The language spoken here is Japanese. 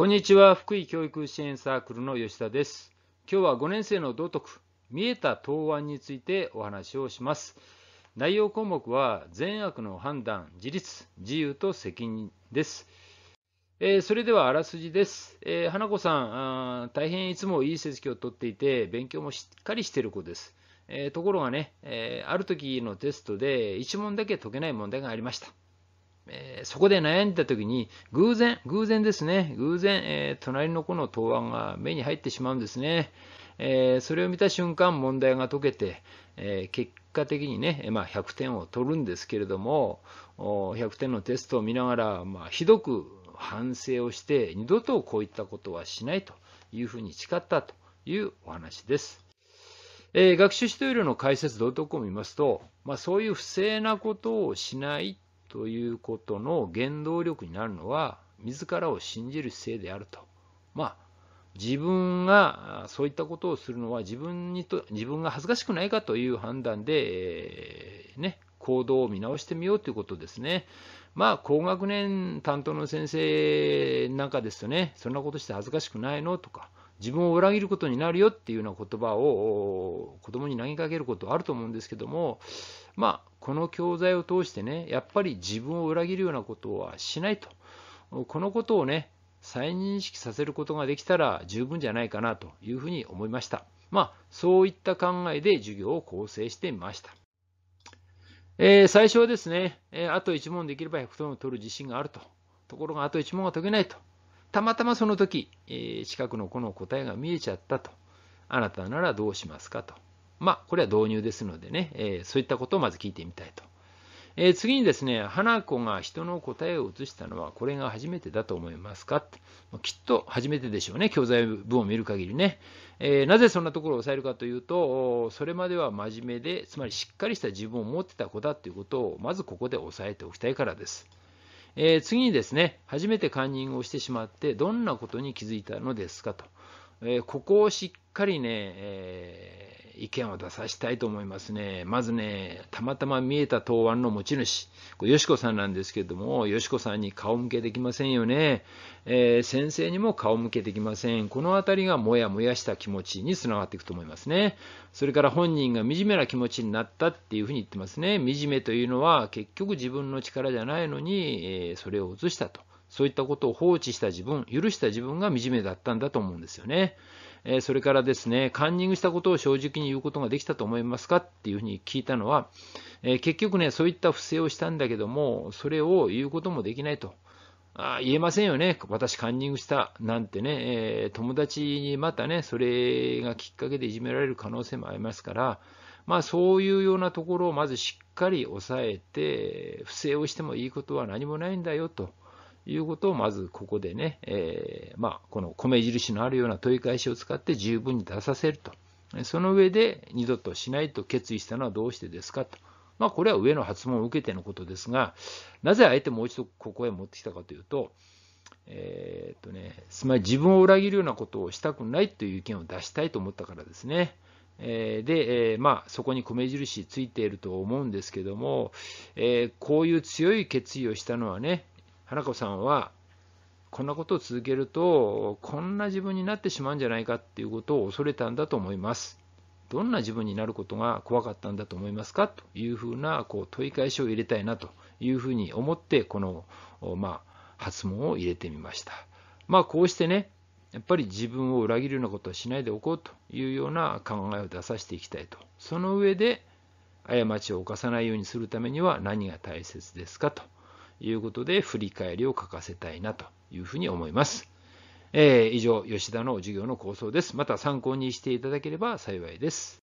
こんにちは福井教育支援サークルの吉田です今日は5年生の道徳見えた答案についてお話をします内容項目は善悪の判断自立自由と責任ですえー、それではあらすじです、えー、花子さんあ大変いつもいい成績をとっていて勉強もしっかりしている子です、えところがね、えある時のテストで1問だけ解けない問題がありましたえー、そこで悩んだ時に、偶然、偶然ですね、偶然、えー、隣の子の答案が目に入ってしまうんですね。えー、それを見た瞬間、問題が解けて、え結果的にね、まあ、100点を取るんですけれども、100点のテストを見ながら、まあ、ひどく反省をして、二度とこういったことはしないというふうに誓ったというお話です。えー、学習指導料の解説うとこを見ますと、まあ、そういう不正なことをしないということの原動力になるのは自らを信じる姿勢であると。まあ自分がそういったことをするのは自分にと自分が恥ずかしくないかという判断で、えー、ね、行動を見直してみようということですね。まあ、高学年担当の先生なんかですとね、そんなことして恥ずかしくないのとか、自分を裏切ることになるよっていうような言葉を子供に投げかけることあると思うんですけども、まあ、この教材を通してね、やっぱり自分を裏切るようなことはしないと。このことをね、再認識させることができたら十分じゃないかなというふうに思いました。まあ、そういった考えで授業を構成してみました。えー、最初はですね、えー、あと1問できれば100点を取る自信があると。ところがあと1問が解けないと。たまたまその時、えー、近くの子の答えが見えちゃったと。あなたならどうしますかと。まあ、これは導入ですのでね、えー、そういったことをまず聞いてみたいと。えー、次にですね、花子が人の答えを移したのは、これが初めてだと思いますかきっと初めてでしょうね、教材文を見る限りね。えー、なぜそんなところを抑えるかというと、それまでは真面目で、つまりしっかりした自分を持ってた子だということを、まずここで押さえておきたいからです。えー、次にですね、初めてカンニングをしてしまって、どんなことに気づいたのですかと。えー、ここをしっかりね、え意見を出させたいと思いますね。まずね、たまたま見えた答案の持ち主、こよしこさんなんですけども、よしこさんに顔向けできませんよね。えー、先生にも顔向けできません。このあたりがもやもやした気持ちにつながっていくと思いますね。それから本人が惨めな気持ちになったっていうふうに言ってますね。惨めというのは結局自分の力じゃないのに、えー、それを移したと。そういったことを放置した自分、許した自分が惨めだったんだと思うんですよね。えそれからですね、カンニングしたことを正直に言うことができたと思いますかっていうふうに聞いたのは、え結局ね、そういった不正をしたんだけども、それを言うこともできないと。あ言えませんよね、私カンニングしたなんてね、えー、友達にまたね、それがきっかけでいじめられる可能性もありますから、まあ、そういうようなところをまずしっかり抑えて、不正をしてもいいことは何もないんだよと。いうことをまずここでね、えー、まあ、この米印のあるような問い返しを使って十分に出させると。その上で二度としないと決意したのはどうしてですかと。まあ、これは上の発問を受けてのことですが、なぜあえてもう一度ここへ持ってきたかというと、えー、っとね、つまり自分を裏切るようなことをしたくないという意見を出したいと思ったからですね。えで、えまあ、そこに米印ついていると思うんですけども、えー、こういう強い決意をしたのはね、花子さんはこんなことを続けるとこんな自分になってしまうんじゃないかっていうことを恐れたんだと思いますどんな自分になることが怖かったんだと思いますかというふうなこう問い返しを入れたいなというふうに思ってこの、まあ、発問を入れてみました、まあ、こうしてねやっぱり自分を裏切るようなことはしないでおこうというような考えを出させていきたいとその上で過ちを犯さないようにするためには何が大切ですかということで振り返りを書かせたいなというふうに思います。えー、以上、吉田の授業の構想です。また参考にしていただければ幸いです。